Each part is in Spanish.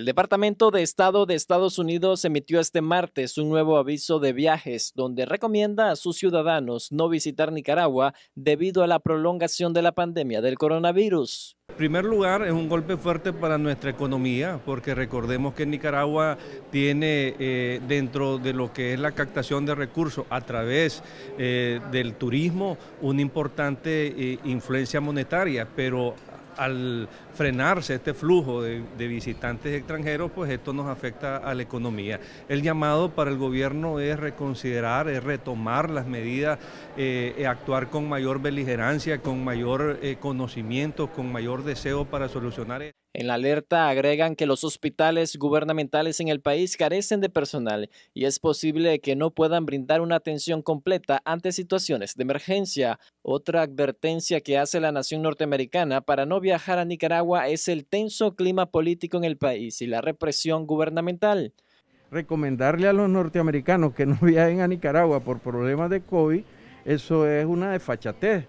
El Departamento de Estado de Estados Unidos emitió este martes un nuevo aviso de viajes donde recomienda a sus ciudadanos no visitar Nicaragua debido a la prolongación de la pandemia del coronavirus. En primer lugar, es un golpe fuerte para nuestra economía, porque recordemos que Nicaragua tiene eh, dentro de lo que es la captación de recursos a través eh, del turismo una importante eh, influencia monetaria, pero al frenarse este flujo de, visitantes extranjeros, pues esto nos afecta a la economía. El llamado para el gobierno es reconsiderar, es retomar las medidas, eh, eh, actuar con mayor beligerancia, con mayor eh, conocimiento, con mayor deseo para solucionar. En la alerta agregan que los hospitales gubernamentales en el país carecen de personal y es posible que no puedan brindar una atención completa ante situaciones de emergencia. Otra advertencia que hace la nación norteamericana para no viajar a Nicaragua es el tenso clima político en el país y la represión gubernamental. Recomendarle a los norteamericanos que no viajen a Nicaragua por problemas de COVID, eso es una desfachatez,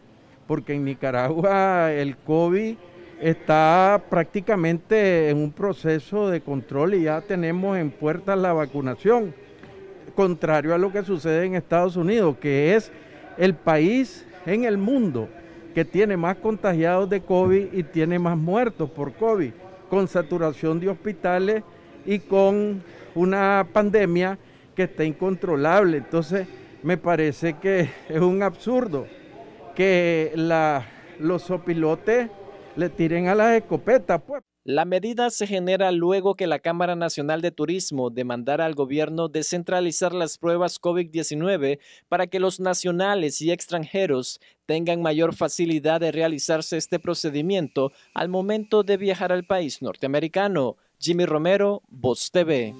porque en Nicaragua el COVID está prácticamente en un proceso de control y ya tenemos en puerta la vacunación, contrario a lo que sucede en Estados Unidos, que es el país en el mundo que tiene más contagiados de COVID y tiene más muertos por COVID, con saturación de hospitales y con una pandemia que está incontrolable. Entonces, me parece que es un absurdo que los sopilotes le tiren a la escopeta, pues. La medida se genera luego que la Cámara Nacional de Turismo demandara al gobierno descentralizar las pruebas COVID-19 para que los nacionales y extranjeros tengan mayor facilidad de realizarse este procedimiento al momento de viajar al país norteamericano. Jimmy Romero, Voz TV.